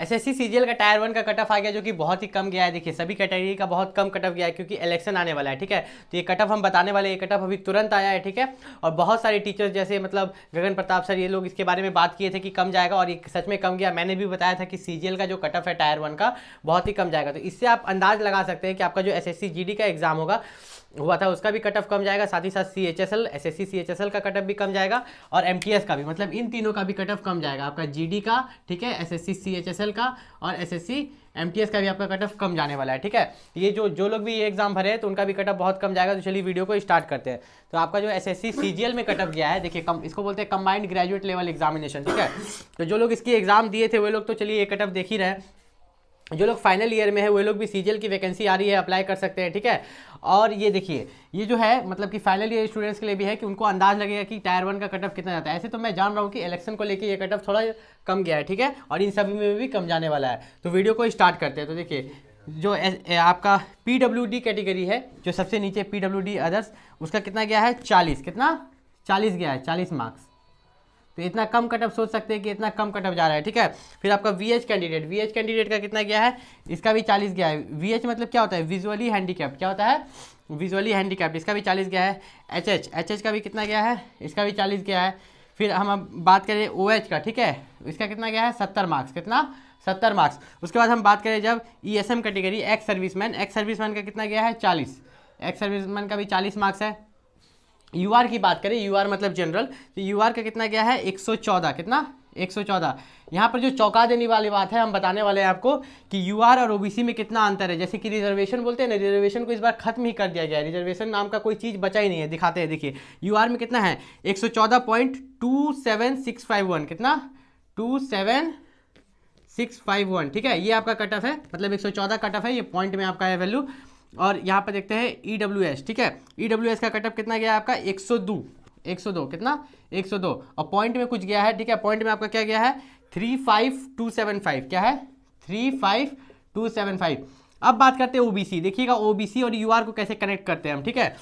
SSC CGL का tier one का cut off आ गया जो कि बहुत ही कम गया है देखिए सभी कैटेगरी का बहुत कम कट ऑफ गया है क्योंकि इलेक्शन आने वाला है ठीक है तो ये कट ऑफ हम बताने वाले ये कट ऑफ अभी तुरंत आया है ठीक है और बहुत सारे टीचर्स जैसे मतलब गगन प्रताप सर ये लोग इसके बारे में बात किए थे कि कम जाएगा और ये सच में कम गया मैंने भी बताया था कि सी का जो कट ऑफ है टायर वन का बहुत ही कम जाएगा तो इससे आप अंदाज लगा सकते हैं कि आपका जो एस एस का एग्ज़ाम होगा हुआ था उसका भी कट ऑफ कम जाएगा साथ ही साथ C H S L S S C C H S L का कट ऑफ भी कम जाएगा और एम टी एस का भी मतलब इन तीनों का भी कट ऑफ कम जाएगा आपका जी डी का ठीक है S S C C H S L का और S S C M T S का भी आपका कट ऑफ कम जाने वाला है ठीक है ये जो जो लोग भी ये एग्जाम भरे हैं तो उनका भी कट ऑफ बहुत कम जाएगा तो चलिए वीडियो को स्टार्ट करते हैं तो आपका जो S S C C G L में कट ऑफ गया है देखिए कम इसको बोलते हैं कंबाइंड ग्रेजुएट लेवल एग्जामिनेशन ठीक है तो जो लोग इसकी एग्जाम दिए थे वो लोग तो चलिए ये कट ऑफ देख ही रहे हैं जो लोग फाइनल ईयर में है वो लोग भी सी की वैकेंसी आ रही है अप्लाई कर सकते हैं ठीक है और ये देखिए ये जो है मतलब कि फाइनल ईयर स्टूडेंट्स के लिए भी है कि उनको अंदाज लगेगा कि टायर वन का कटअप कितना जाता है ऐसे तो मैं जान रहा हूँ कि इलेक्शन को लेकर ये कटअप थोड़ा कम गया है ठीक है और इन सभी में भी कम जाने वाला है तो वीडियो को स्टार्ट करते हैं तो देखिए जो आपका पी कैटेगरी है जो सबसे नीचे पी अदर्स उसका कितना गया है चालीस कितना चालीस गया है चालीस मार्क्स तो इतना कम कटअप सोच सकते हैं कि इतना कम कटअप जा रहा है ठीक है फिर आपका वी कैंडिडेट वी कैंडिडेट का कितना गया है इसका भी चालीस गया है वी मतलब क्या होता है विजुअली हैंडीकैप क्या होता है विजुअली हैंडीकैप्ड इसका भी चालीस गया है एच एच एच एच का भी कितना गया है इसका भी चालीस गया है फिर हम अब बात करें ओ OH एच का ठीक है इसका कितना गया है सत्तर मार्क्स कितना सत्तर मार्क्स उसके बाद हम बात करें जब E S M category ex serviceman ex serviceman का कितना गया है चालीस एक्स सर्विसमैन का भी चालीस मार्क्स है यू आर की बात करें यू आर मतलब जनरल तो यू आर का कितना गया है 114 कितना 114 यहाँ पर जो चौंका देने वाली बात है हम बताने वाले हैं आपको कि यू आर और ओ बी सी में कितना अंतर है जैसे कि रिजर्वेशन बोलते हैं ना रिजर्वेशन को इस बार खत्म ही कर दिया गया है रिजर्वेशन नाम का कोई चीज़ बचा ही नहीं है दिखाते हैं देखिए यू आर में कितना है वन कितना वन ठीक है ये आपका कट ऑफ है मतलब 114 कट ऑफ है ये पॉइंट में आपका है वैल्यू और यहाँ पर देखते हैं ई e ठीक है ई e का कटअप कितना गया आपका एक एक सौ दो कितना एक सौ दो और पॉइंट में कुछ गया है ठीक है पॉइंट में आपका क्या गया है three five two seven five क्या है three five two seven five अब बात करते हैं ओबीसी देखिएगा ओबीसी और यूआर को कैसे कनेक्ट करते हैं हम ठीक है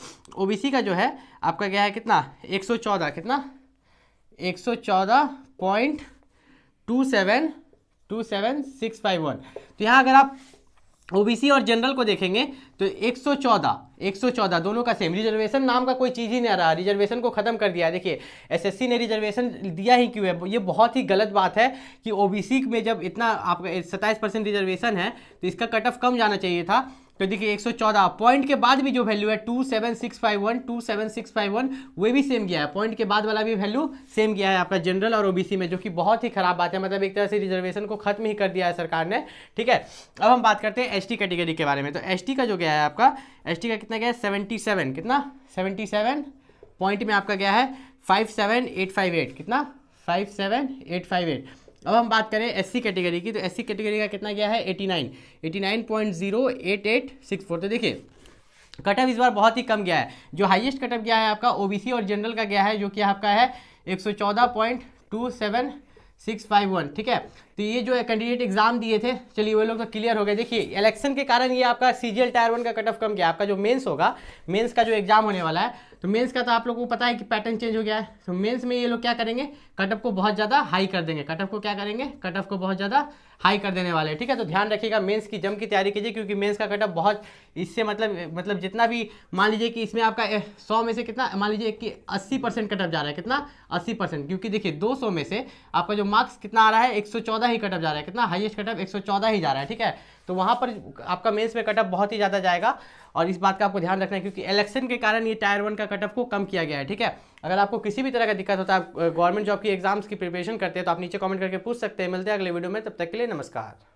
ओबीसी का जो है आपका गया है कितना 114 कितना 114.27 27651 तो यहाँ अगर आप ओबीसी और जनरल को देखेंगे तो 114 114 दोनों का सेम रिजर्वेशन नाम का कोई चीज़ ही नहीं आ रहा रिजर्वेशन को ख़त्म कर दिया देखिए एसएससी ने रिजर्वेशन दिया ही क्यों है ये बहुत ही गलत बात है कि ओबीसी में जब इतना आपका सत्ताईस परसेंट रिजर्वेशन है तो इसका कट ऑफ कम जाना चाहिए था तो देखिए 114 पॉइंट के बाद भी जो वैल्यू है 27651 27651 वे भी सेम गया है पॉइंट के बाद वाला भी वैल्यू सेम गया है आपका जनरल और ओबीसी में जो कि बहुत ही खराब बात है मतलब एक तरह से रिजर्वेशन को खत्म ही कर दिया है सरकार ने ठीक है अब हम बात करते हैं एसटी कैटेगरी के बारे में तो एसटी का जो गया है आपका एस का कितना गया सेवेंटी सेवन कितना सेवेंटी सेवन पॉइंट में आपका क्या है five seven eight five eight कितना five seven eight five eight अब हम बात करें एससी कैटेगरी की तो एससी कैटेगरी का कितना गया है eighty nine eighty nine point zero eight eight six four तो देखिए कटअप इस बार बहुत ही कम गया है जो हाइएस्ट कटअप गया है आपका ओ और जनरल का गया है जो कि आपका है एक सौ चौदह point two seven six five one ठीक है तो ये जो है कैंडिडेट एग्जाम दिए थे चलिए वो लोग तो क्लियर हो गए देखिए इलेक्शन के कारण ये आपका C G L tier one का कट ऑफ कम गया आपका जो मेंस होगा मेंस का जो एग्जाम होने वाला है तो मेंस का तो आप लोगों को पता है कि पैटर्न चेंज हो गया है तो मेंस में ये लोग क्या करेंगे कट ऑफ को बहुत ज़्यादा हाई कर देंगे कट ऑफ को क्या करेंगे कट ऑफ को बहुत ज़्यादा हाई कर देने वाले हैं ठीक है तो ध्यान रखिएगा मेन्स की जम की तैयारी कीजिए क्योंकि मेन्स का कट ऑफ बहुत इससे मतलब मतलब जितना भी मान लीजिए कि इसमें आपका सौ में से कितना मान लीजिए कि अस्सी परसेंट कट ऑफ जा रहा है कितना अस्सी परसेंट क्योंकि देखिए दो सौ में से आपका जो मार्क्स कितना आ रहा है 114 ही कटअप जा रहा है कितना हाईएस्ट कटअप 114 ही जा रहा है ठीक है तो वहाँ पर आपका मेंस में कटअप बहुत ही ज़्यादा जाएगा और इस बात का आपको ध्यान रखना है क्योंकि इलेक्शन के कारण ये टायर वन का कटअप को कम किया गया है ठीक है अगर आपको किसी भी तरह का दिक्कत होता है आप गवर्नमेंट जॉब की एग्जाम्स की प्रिपरेशन करते हैं तो आप नीचे कमेंट करके पूछ सकते हैं मिलते हैं अगले वीडियो में तब तक के लिए नमस्कार